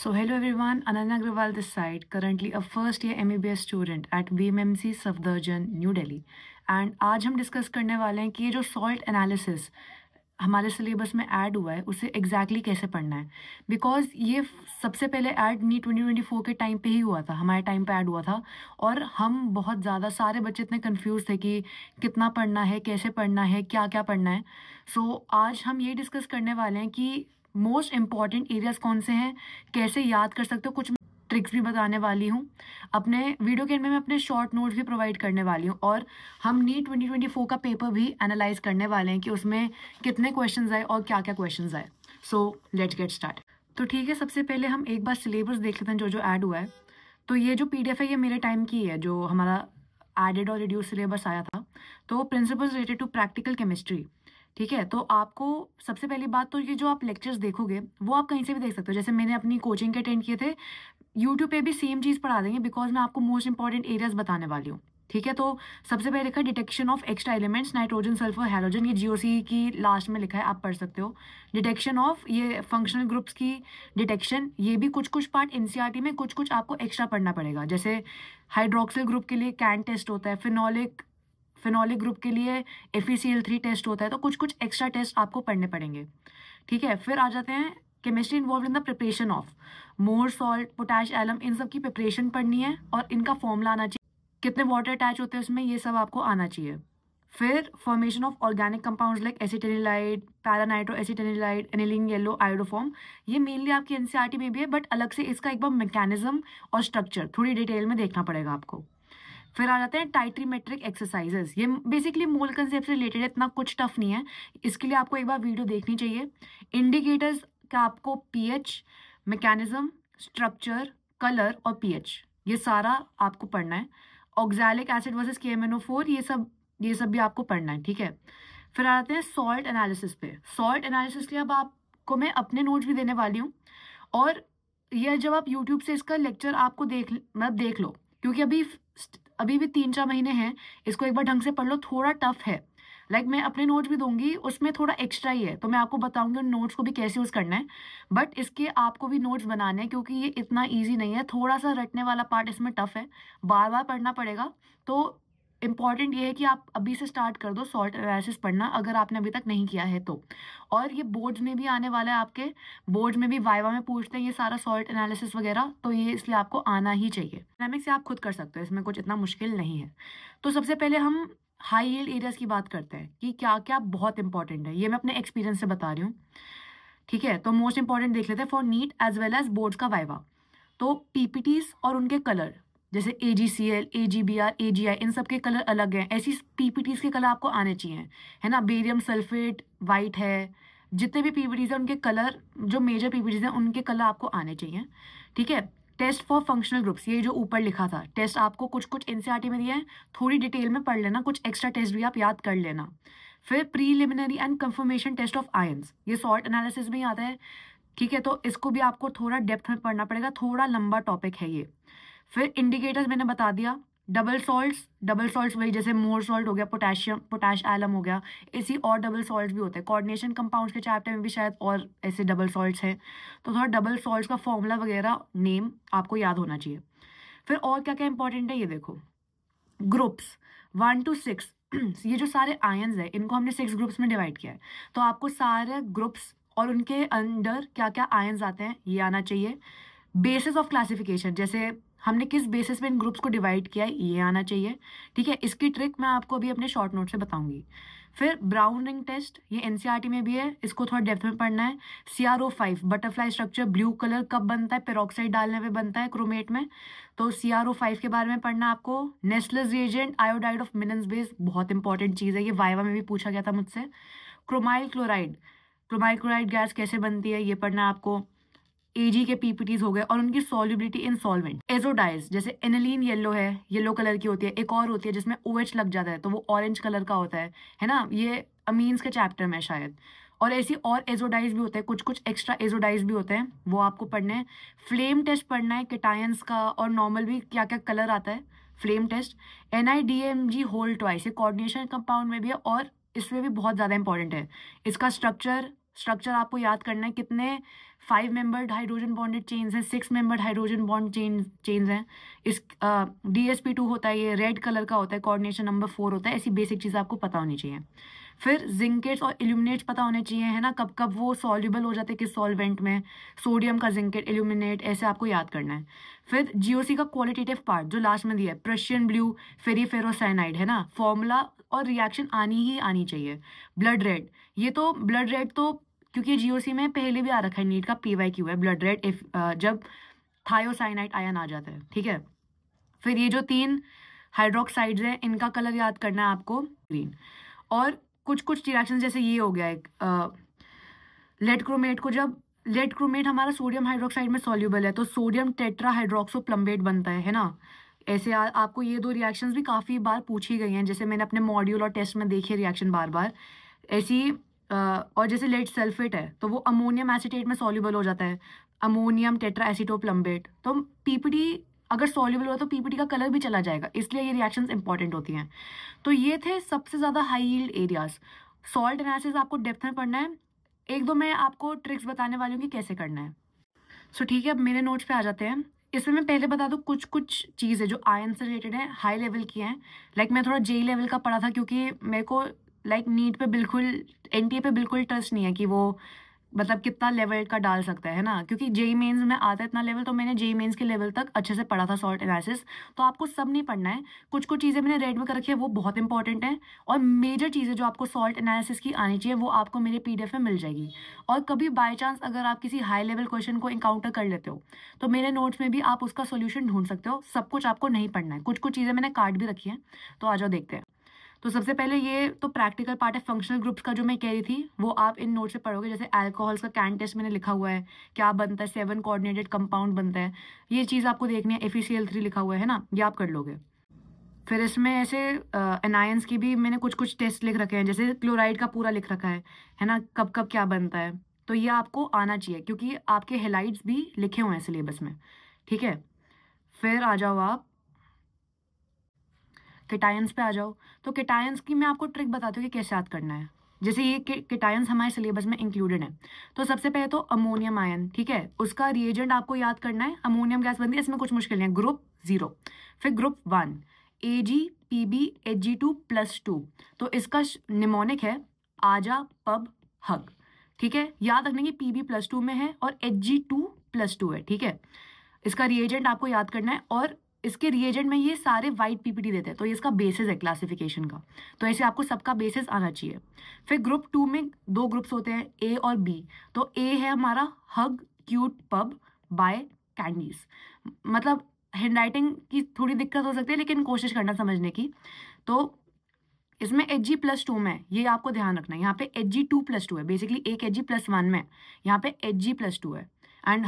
So hello everyone, Ananya Agarwal this side currently a first year um student at BMMC um New Delhi and आज हम discuss करने वाले हैं कि ये जो सॉल्ट एनालिसिस हमारे सिलेबस में ऐड हुआ है उसे एग्जैक्टली exactly कैसे पढ़ना है बिकॉज ये सबसे पहले ऐड नी 2024 के टाइम पे ही हुआ था हमारे टाइम पे ऐड हुआ था और हम बहुत ज़्यादा सारे बच्चे इतने कंफ्यूज थे कि कितना पढ़ना है कैसे पढ़ना है क्या क्या पढ़ना है सो so, आज हम ये डिस्कस करने वाले हैं कि मोस्ट इम्पॉर्टेंट एरियाज़ कौन से हैं कैसे याद कर सकते हो कुछ ट्रिक्स भी बताने वाली हूँ अपने वीडियो के एंड में मैं अपने शॉर्ट नोट्स भी प्रोवाइड करने वाली हूँ और हम नीट 2024 का पेपर भी एनालाइज करने वाले हैं कि उसमें कितने क्वेश्चन आए और क्या क्या क्वेश्चन आए सो लेट्स गेट स्टार्ट तो ठीक है सबसे पहले हम एक बार सिलेबस देख लेते हैं जो जो ऐड हुआ है तो ये जो पी है ये मेरे टाइम की है जो हमारा एडेड और रिड्यूस सिलेबस आया था तो principle related to practical chemistry ठीक है तो आपको सबसे पहली बात तो ये जो आप लेक्चर्स देखोगे वो आप कहीं से भी देख सकते हो जैसे मैंने अपनी कोचिंग के अटेंड किए थे यूट्यूब पे भी सेम चीज़ पढ़ा देंगे बिकॉज मैं आपको मोस्ट इंपॉर्टेंट एरियाज बताने वाली हूँ ठीक है तो सबसे पहले लिखा है detection of extra elements nitrogen sulphur hydrogen ये जीओसी की लास्ट में लिखा है आप पढ़ सकते हो डिटेक्शन ऑफ ये फंक्शनल ग्रुप्स की डिटेक्शन ये भी कुछ कुछ पार्ट एनसीईआरटी में कुछ कुछ आपको एक्स्ट्रा पढ़ना पड़ेगा जैसे हाइड्रोक्सिल ग्रुप के लिए कैन टेस्ट होता है फिनोलिक फिनॉलिक ग्रुप के लिए एफ थ्री टेस्ट होता है तो कुछ कुछ एक्स्ट्रा टेस्ट आपको पढ़ने पड़ेंगे ठीक है फिर आ जाते हैं chemistry involve in the preparation of Mohr salt potash alum इन सब की प्रिपरेशन पढ़नी है और इनका फॉर्मला आना चाहिए कितने वाटर अटैच होते हैं उसमें ये सब आपको आना चाहिए फिर formation of organic compounds like acetanilide para nitro acetanilide aniline yellow iodoform ये मेनली आपकी एनसीईआरटी e में भी है बट अलग से इसका एक बार मैकेनिज्म और स्ट्रक्चर थोड़ी डिटेल में देखना पड़ेगा आपको फिर आ जाते हैं टाइट्रीमेट्रिक एक्सरसाइजेज ये बेसिकली मूल कंसेप्ट से रिलेटेड है इतना कुछ टफ नहीं है इसके लिए आपको एक बार वीडियो देखनी चाहिए इंडिकेटर्स का आपको पीएच मैकेनिज्म स्ट्रक्चर कलर और पीएच ये सारा आपको पढ़ना है ऑक्जैलिक एसिड वर्सेज के ये सब ये सब भी आपको पढ़ना है ठीक है फिर आ जाते हैं सॉल्ट एनालिसिस पे सॉल्ट एनालिसिस के लिए अब आपको मैं अपने नोट्स भी देने वाली हूँ और यह जब आप यूट्यूब से इसका लेक्चर आपको देख मतलब देख लो क्योंकि अभी अभी भी तीन चार महीने हैं इसको एक बार ढंग से पढ़ लो थोड़ा टफ है लाइक like, मैं अपने नोट्स भी दूंगी उसमें थोड़ा एक्स्ट्रा ही है तो मैं आपको बताऊंगी उन नोट्स को भी कैसे यूज़ करना है बट इसके आपको भी नोट्स बनाने हैं क्योंकि ये इतना ईजी नहीं है थोड़ा सा रटने वाला पार्ट इसमें टफ है बार बार पढ़ना पड़ेगा तो इंपॉर्टेंट ये है कि आप अभी से स्टार्ट कर दो सॉल्ट एनालिसिस पढ़ना अगर आपने अभी तक नहीं किया है तो और ये बोर्ड्स में भी आने वाला है आपके बोर्ड में भी वाइवा में पूछते हैं ये सारा सॉल्ट एनालिसिस वगैरह तो ये इसलिए आपको आना ही चाहिए डायनेमिक्स आप खुद कर सकते हो इसमें कुछ इतना मुश्किल नहीं है तो सबसे पहले हम हाई यील्ड एरियाज की बात करते हैं कि क्या क्या बहुत इंपॉर्टेंट है ये मैं अपने एक्सपीरियंस से बता रही हूँ ठीक है तो मोस्ट इंपॉर्टेंट देख लेते हैं for NEET as well as boards का वाइवा तो पीपीटीज और उनके कलर जैसे A G C L A G B R A G I इन सब के कलर अलग हैं ऐसी पी पी टीज़ के कलर आपको आने चाहिए है ना बेरियम सल्फेट वाइट है जितने भी पी पी टीज़ हैं उनके कलर जो मेजर पी पी टीज़ हैं उनके कलर आपको आने चाहिए ठीक है टेस्ट फॉर फंक्शनल ग्रुप्स ये जो ऊपर लिखा था टेस्ट आपको कुछ कुछ एन में दिया है थोड़ी डिटेल में पढ़ लेना कुछ एक्स्ट्रा टेस्ट भी आप याद कर लेना फिर preliminary and confirmation test of ions ये सॉल्ट एनालिसिस में ही आता है ठीक है तो इसको भी आपको थोड़ा डेप्थ में पढ़ना पड़ेगा थोड़ा लंबा टॉपिक है ये फिर इंडिकेटर्स मैंने बता दिया डबल सॉल्ट्स डबल सॉल्ट्स वही जैसे मोर सॉल्ट हो गया पोटेशियम पोटाश एलम हो गया इसी और डबल सॉल्ट्स भी होते हैं कोऑर्डिनेशन कंपाउंड्स के चैप्टर में भी शायद और ऐसे डबल सॉल्ट्स हैं तो थोड़ा डबल सॉल्ट्स का फॉर्मूला वगैरह नेम आपको याद होना चाहिए फिर और क्या क्या इंपॉर्टेंट है ये देखो ग्रुप्स वन टू सिक्स ये जो सारे आयन्स हैं इनको हमने सिक्स ग्रुप्स में डिवाइड किया है तो आपको सारे ग्रुप्स और उनके अंडर क्या क्या आयन्स आते हैं ये आना चाहिए बेसिस ऑफ क्लासिफिकेशन जैसे हमने किस बेसिस पे इन ग्रुप्स को डिवाइड किया है ये आना चाहिए ठीक है इसकी ट्रिक मैं आपको अभी अपने शॉर्ट नोट से बताऊंगी फिर ब्राउन रिंग टेस्ट ये एनसीईआरटी e में भी है इसको थोड़ा डेप्थ में पढ़ना है C R O five butterfly structure blue colour कब बनता है पेरोक्साइड डालने में बनता है क्रोमेट में तो सी आर ओ फाइव के बारे में पढ़ना आपको Nessler's reagent iodide of Millon's base बहुत इंपॉर्टेंट चीज़ है ये वाइवा में भी पूछा गया था मुझसे chromyl chloride chromyl chloride gas कैसे बनती है ये पढ़ना आपको एजी के पीपीटीज हो गए और उनकी सोल्यूबिलिटी इन सॉल्वेंट एजोडाइज जैसे एनलिन येलो है येलो कलर की होती है एक और होती है जिसमें ओ OH लग जाता है तो वो ऑरेंज कलर का होता है है ना ये अमीन्स के चैप्टर में शायद और ऐसी और एजोडाइज भी होते हैं कुछ कुछ एक्स्ट्रा एजोडाइज भी होते हैं वो आपको पढ़ने हैं फ्लेम टेस्ट पढ़ना है किटायंस का और नॉर्मल भी क्या क्या कलर आता है flame test N I D M G hold twice ये कोऑर्डिनेशन कंपाउंड में भी है और इसमें भी बहुत ज़्यादा इंपॉर्टेंट है इसका स्ट्रक्चर स्ट्रक्चर आपको याद करना है कितने five membered hydrogen bonded chains हैं six membered hydrogen bond chain chains हैं इस डी एस पी टू होता है ये रेड कलर का होता है कोऑर्डिनेशन नंबर फोर होता है ऐसी बेसिक चीज़ आपको पता होनी चाहिए फिर जिंकेट्स और एल्यूमिनेट्स पता होने चाहिए है ना कब कब वो सॉल्यूबल हो जाते हैं किस सॉल्वेंट में सोडियम का जिंकेट एल्यूमिनेट ऐसे आपको याद करना है फिर जीओसी का क्वालिटेटिव पार्ट जो लास्ट में दिया है प्रशियन ब्लू फेरोसाइनाइड है ना फॉर्मूला और रिएक्शन आनी ही आनी चाहिए ब्लड रेड ये तो ब्लड रेड तो क्योंकि जीओसी में पहले भी आ रखा है नीट का पी वाई क्यू है ब्लड रेड इफ जब थायोसाइनाइट आयन आ जाता है ठीक है फिर ये जो तीन हाइड्रोक्साइड्स हैं इनका कलर याद करना है आपको ग्रीन और कुछ कुछ रिएक्शन जैसे ये हो गया एक लेड क्रोमेट को जब लेड क्रोमेट हमारा सोडियम हाइड्रोक्साइड में सॉल्यूबल है तो सोडियम टेट्रा हाइड्रोक्सो प्लम्बेट बनता है है ना ऐसे आ, आपको ये दो रिएक्शंस भी काफ़ी बार पूछी गई हैं जैसे मैंने अपने मॉड्यूल और टेस्ट में देखे रिएक्शन बार बार ऐसी और जैसे लेड सल्फेट है तो वो अमोनियम एसिटेट में सॉल्यूबल हो जाता है अमोनियम टेट्रा प्लम्बेट तो पीपीडी अगर सॉल्यूबल हुआ तो पीपीटी का कलर भी चला जाएगा इसलिए ये रिएक्शन इंपॉर्टेंट होती हैं तो ये थे सबसे ज़्यादा high yield areas salt analysis आपको डेप्थ में पढ़ना है एक दो मैं आपको ट्रिक्स बताने वाली हूँ कि कैसे करना है सो ठीक है अब मेरे नोट्स पे आ जाते हैं इसमें मैं पहले बता दूँ कुछ कुछ चीज़ें जो आयन से रिलेटेड हैं हाई लेवल की हैं लाइक like मैं थोड़ा जे लेवल का पढ़ा था क्योंकि मेरे को लाइक like, नीट पे बिल्कुल एन पे बिल्कुल ट्रस्ट नहीं है कि वो मतलब कितना लेवल का डाल सकता है ना क्योंकि जेई मेन्स में आता है इतना लेवल तो मैंने जेई मेन्स के लेवल तक अच्छे से पढ़ा था सॉल्ट एनालिसिस तो आपको सब नहीं पढ़ना है कुछ कुछ चीज़ें मैंने रेड में कर रखी है वो बहुत इंपॉर्टेंट है और मेजर चीज़ें जो आपको सॉल्ट एनालिसिस की आनी चाहिए वो आपको मेरे पी में मिल जाएगी और कभी बाई चांस अगर आप किसी हाई लेवल क्वेश्चन को इंकाउंटर कर लेते हो तो मेरे नोट्स में भी आप उसका सोल्यूशन ढूंढ सकते हो सब कुछ आपको नहीं पढ़ना है कुछ कुछ चीज़ें मैंने काट भी रखी हैं तो आ जाओ देखते हैं तो सबसे पहले ये तो प्रैक्टिकल पार्ट है फंक्शनल ग्रुप्स का जो मैं कह रही थी वो आप इन नोट से पढ़ोगे जैसे अल्कोहल्स का कैन टेस्ट मैंने लिखा हुआ है क्या बनता है सेवन कोऑर्डिनेटेड कंपाउंड बनता है ये चीज़ आपको देखनी है एफ थ्री e लिखा हुआ है ना ये आप कर लोगे फिर इसमें ऐसे एनायंस की भी मैंने कुछ कुछ टेस्ट लिख रखे हैं जैसे क्लोराइड का पूरा लिख रखा है है ना कब कब क्या बनता है तो ये आपको आना चाहिए क्योंकि आपके हेलाइट्स भी लिखे हुए हैं सिलेबस में ठीक है फिर आ जाओ आप किटायंस पे आ जाओ तो किटायंस की मैं आपको ट्रिक बताती हूँ कि कैसे याद करना है जैसे ये किटायंस हमारे सिलेबस में इंक्लूडेड है तो सबसे पहले तो अमोनियम आयन ठीक है उसका रिएजेंट आपको याद करना है अमोनियम गैस बनती है इसमें कुछ मुश्किल नहीं है ग्रुप जीरो फिर group one A G P B H G two plus two तो इसका निमोनिक है आजा पब हग ठीक है याद रखने की पी बी प्लस टू में है और H G two plus two है ठीक है इसका रिएजेंट आपको याद करना है और इसके रिएजेंट में ये सारे वाइट पीपीटी देते हैं तो ये इसका बेसिस है क्लासिफिकेशन का तो ऐसे आपको सबका बेसिस आना चाहिए फिर ग्रुप टू में दो ग्रुप्स होते हैं ए और बी तो ए है हमारा hug cute pub by candies मतलब हैंड राइटिंग की थोड़ी दिक्कत हो सकती है लेकिन कोशिश करना समझने की तो इसमें एच जी प्लस टू में ये आपको ध्यान रखना है यहाँ पे H G two plus two है बेसिकली एक एच जी प्लस वन में यहाँ पे एच जी प्लस टू है and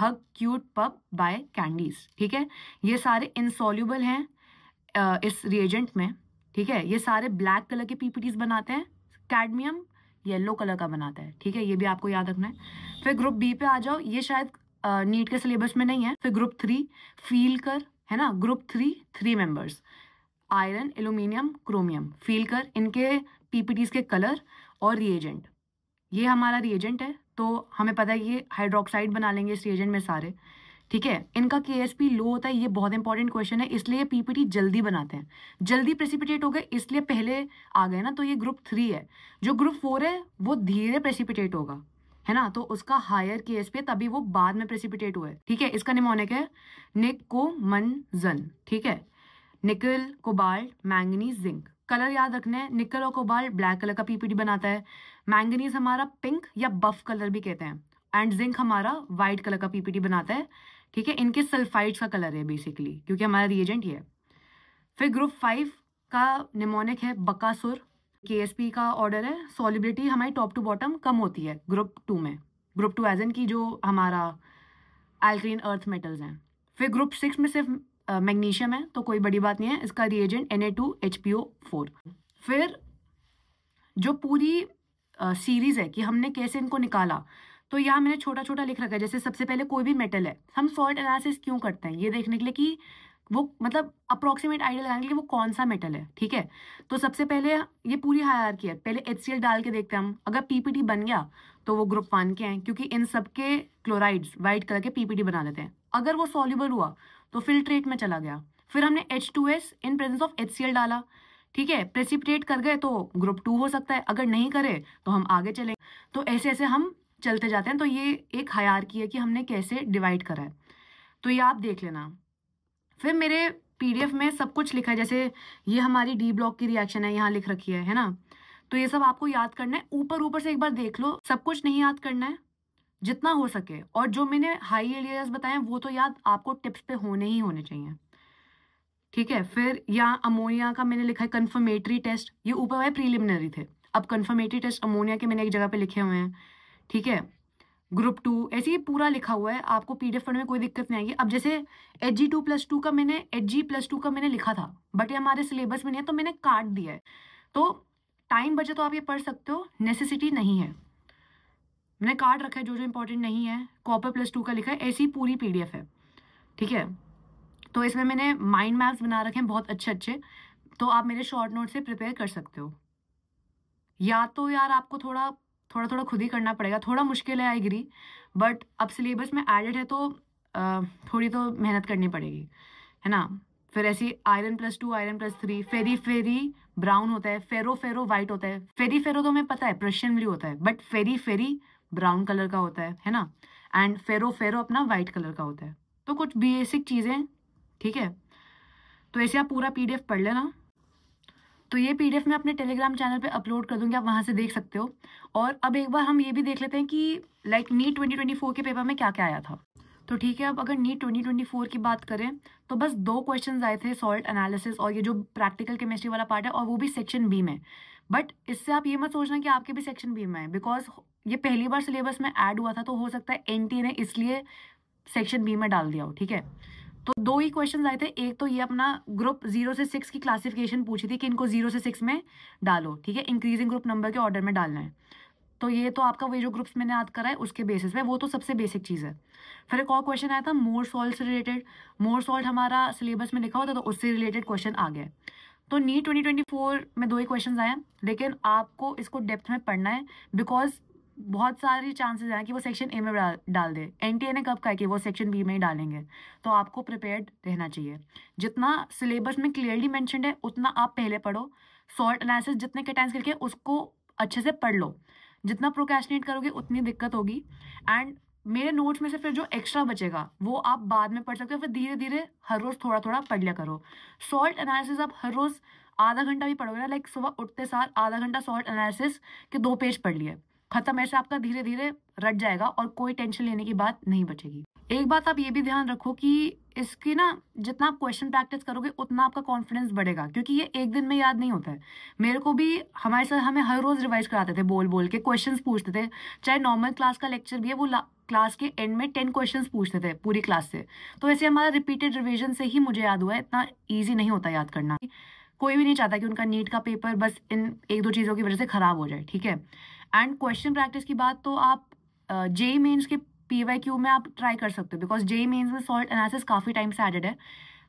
hug cute pub by candies ठीक है ये सारे इंसॉल्यूबल हैं uh, इस रिएजेंट में ठीक है ये सारे ब्लैक कलर के पीपीटीज बनाते हैं कैडमियम येलो कलर का बनाता है ठीक है ये भी आपको याद रखना है फिर ग्रुप बी पे आ जाओ ये शायद नीट uh, के सिलेबस में नहीं है फिर ग्रुप थ्री फील कर है ना group three three members iron aluminium chromium feel कर इनके पीपीटीज के कलर और रिएजेंट ये हमारा रिएजेंट है तो हमें पता है ये हाइड्रोक्साइड बना लेंगे इस रिएजेंट में सारे ठीक है इनका के लो होता है ये बहुत इंपॉर्टेंट क्वेश्चन है इसलिए पीपीटी जल्दी बनाते हैं जल्दी प्रेसिपिटेट हो गए इसलिए पहले आ गए ना तो ये ग्रुप थ्री है जो ग्रुप फोर है वो धीरे प्रेसिपिटेट होगा है ना तो उसका हायर के है तभी वो बाद में प्रेसिपिटेट हुआ है ठीक है इसका निमोनिक है निक को मन जन ठीक है निकल कोबाल्ट मैंगनी जिंक कलर याद रखना है निकल और कोबाल ब्लैक कलर का पीपीडी बनाता है मैंगनीज हमारा पिंक या बफ कलर भी कहते हैं एंड जिंक हमारा वाइट कलर का पीपीडी बनाता है ठीक है इनके सल्फाइड्स का कलर है बेसिकली क्योंकि हमारा रिएजेंट ये है फिर ग्रुप फाइव का निमोनिक है बकासुर के का ऑर्डर है सॉलिबिलिटी हमारी टॉप टू बॉटम कम होती है ग्रुप टू में ग्रुप टू एजन की जो हमारा एल्ट्रीन अर्थ मेटल्स हैं फिर ग्रुप सिक्स में सिर्फ मैग्नीशियम है तो कोई बड़ी बात नहीं है इसका reagent N A two four फिर जो पूरी सीरीज़ है कि हमने कैसे इनको निकाला तो यहाँ मैंने छोटा छोटा लिख रखा है जैसे सबसे पहले कोई भी मेटल है हम सॉल्ट एनालिसिस क्यों करते हैं ये देखने के लिए कि वो मतलब अप्रोक्सीमेट आइडिया लगाने के लिए वो कौन सा मेटल है ठीक है तो सबसे पहले ये पूरी हायर की है पहले एच डाल के देखते हैं हम अगर पीपीटी बन गया तो वो ग्रुप वन के हैं क्योंकि इन सबके क्लोराइड्स व्हाइट कलर के पीपीटी बना लेते हैं अगर वो सॉल्यूबल हुआ तो फिल्ट्रेट में चला गया फिर हमने H two S in presence of H C L डाला ठीक है प्रेसिपिटेट कर गए तो ग्रुप टू हो सकता है अगर नहीं करे तो हम आगे चले तो ऐसे ऐसे हम चलते जाते हैं तो ये एक की है कि हमने कैसे डिवाइड करा है तो ये आप देख लेना फिर मेरे पीडीएफ में सब कुछ लिखा है जैसे ये हमारी डी ब्लॉक की रिएक्शन है यहाँ लिख रखी है है ना तो ये सब आपको याद करना है ऊपर ऊपर से एक बार देख लो सब कुछ नहीं याद करना है जितना हो सके और जो मैंने हाई एरियाज बताए वो तो याद आपको टिप्स पे होने ही होने चाहिए ठीक है फिर यहाँ अमोनिया का मैंने लिखा है कन्फर्मेटरी टेस्ट ये ऊपर वाले प्रीलिमिनरी थे अब कन्फर्मेटरी टेस्ट अमोनिया के मैंने एक जगह पे लिखे हुए हैं ठीक है ग्रुप टू ऐसे ही पूरा लिखा हुआ है आपको पी पढ़ने में कोई दिक्कत नहीं आएगी अब जैसे H G two plus two का मैंने एच जी प्लस टू का मैंने लिखा था बट ये हमारे सिलेबस में नहीं है तो मैंने काट दिया है तो टाइम बचे तो आप ये पढ़ सकते हो नेसेसिटी नहीं है मैंने कार्ड रखा है जो जो इंपॉर्टेंट नहीं है कॉपर प्लस टू का लिखा है ऐसी पूरी पीडीएफ है ठीक है तो इसमें मैंने माइंड मैप्स बना रखे हैं बहुत अच्छे अच्छे तो आप मेरे शॉर्ट नोट से प्रिपेयर कर सकते हो या तो यार आपको थोड़ा थोड़ा थोड़ा खुद ही करना पड़ेगा थोड़ा मुश्किल है आई गिरी बट अब सिलेबस में एडेड है तो आ, थोड़ी तो मेहनत करनी पड़ेगी है ना फिर ऐसी iron plus two iron plus three फेरी फेरी ब्राउन होता है फेरो फेरो वाइट होता है फेरी फेरो तो हमें पता है प्रशियन ब्लू होता है बट फेरी फेरी ब्राउन कलर का होता है है ना एंड फेरो फेरो अपना वाइट कलर का होता है तो कुछ बेसिक चीज़ें ठीक है तो ऐसे आप पूरा पी पढ़ लेना तो ये पी मैं अपने टेलीग्राम चैनल पे अपलोड कर दूँगी आप वहाँ से देख सकते हो और अब एक बार हम ये भी देख लेते हैं कि लाइक नीट ट्वेंटी के पेपर में क्या क्या आया था तो ठीक है अब अगर नीट 2024 की बात करें तो बस दो क्वेश्चन आए थे सॉल्ट एनालिसिस और ये जो प्रैक्टिकल केमिस्ट्री वाला पार्ट है और वो भी सेक्शन बी में बट इससे आप ये मत सोचना कि आपके भी सेक्शन बी में है बिकॉज ये पहली बार सिलेबस में ऐड हुआ था तो हो सकता है एनटी ने इसलिए सेक्शन बी में डाल दिया हो ठीक है तो दो ही क्वेश्चन आए थे एक तो ये अपना ग्रुप जीरो से सिक्स की क्लासिफिकेशन पूछी थी कि इनको जीरो से सिक्स में डालो ठीक है इंक्रीजिंग ग्रुप नंबर के ऑर्डर में डालना है तो ये तो आपका वही जो ग्रुप्स मैंने याद करा है उसके बेसिस पे वो तो सबसे बेसिक चीज़ है फिर एक और क्वेश्चन आया था मोर सॉल्ट से रिलेटेड मोर सॉल्ट हमारा सिलेबस में लिखा होता तो उससे रिलेटेड क्वेश्चन आ गया तो नीट 2024 में दो ही क्वेश्चन आए हैं लेकिन आपको इसको डेप्थ में पढ़ना है बिकॉज बहुत सारी चांसेस हैं कि वो सेक्शन ए में डाल दे एन ने कब कहा कि वो सेक्शन बी में ही डालेंगे तो आपको प्रिपेयर्ड रहना चाहिए जितना सिलेबस में क्लियरली मैंशनड है उतना आप पहले पढ़ो सॉल्ट एनालिसिस जितने के टाइम्स करके उसको अच्छे से पढ़ लो जितना प्रोकेशनेट करोगे उतनी दिक्कत होगी एंड मेरे नोट्स में से फिर जो एक्स्ट्रा बचेगा वो आप बाद में पढ़ सकते हो फिर धीरे धीरे हर रोज़ थोड़ा थोड़ा पढ़ लिया करो सॉल्ट एनालिसिस आप हर रोज़ आधा घंटा भी पढ़ोगे ना लाइक सुबह उठते साथ आधा घंटा सॉल्ट एनालिसिस के दो पेज पढ़ लिए खत्म ऐसा आपका धीरे धीरे रट जाएगा और कोई टेंशन लेने की बात नहीं बचेगी एक बात आप ये भी ध्यान रखो कि इसकी ना जितना आप क्वेश्चन प्रैक्टिस करोगे उतना आपका कॉन्फिडेंस बढ़ेगा क्योंकि ये एक दिन में याद नहीं होता है मेरे को भी हमारे सर हमें हर रोज़ रिवाइज कराते थे बोल बोल के क्वेश्चन पूछते थे चाहे नॉर्मल क्लास का लेक्चर भी है वो क्लास के एंड में टेन क्वेश्चन पूछते थे पूरी क्लास से तो ऐसे हमारा रिपीटेड रिविजन से ही मुझे याद हुआ है इतना ईजी नहीं होता याद करना कोई भी नहीं चाहता कि उनका नीट का पेपर बस इन एक दो चीज़ों की वजह से ख़राब हो जाए ठीक है एंड क्वेश्चन प्रैक्टिस की बात तो आप जे मेन्स के पी वाई क्यू में आप ट्राई कर सकते हो बिकॉज जे मेन्स में सॉल्ट एनालिसिस काफ़ी टाइम से एडेड है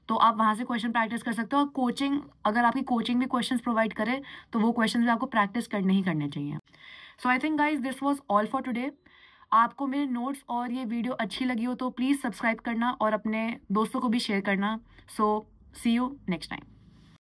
तो आप वहाँ से क्वेश्चन प्रैक्टिस कर सकते हो और कोचिंग अगर आपकी कोचिंग भी क्वेश्चन प्रोवाइड करे तो वो क्वेश्चन भी आपको प्रैक्टिस करने ही करने चाहिए so I think guys this was all for today आपको मेरे नोट्स और ये वीडियो अच्छी लगी हो तो प्लीज़ सब्सक्राइब करना और अपने दोस्तों को भी शेयर करना so see you next time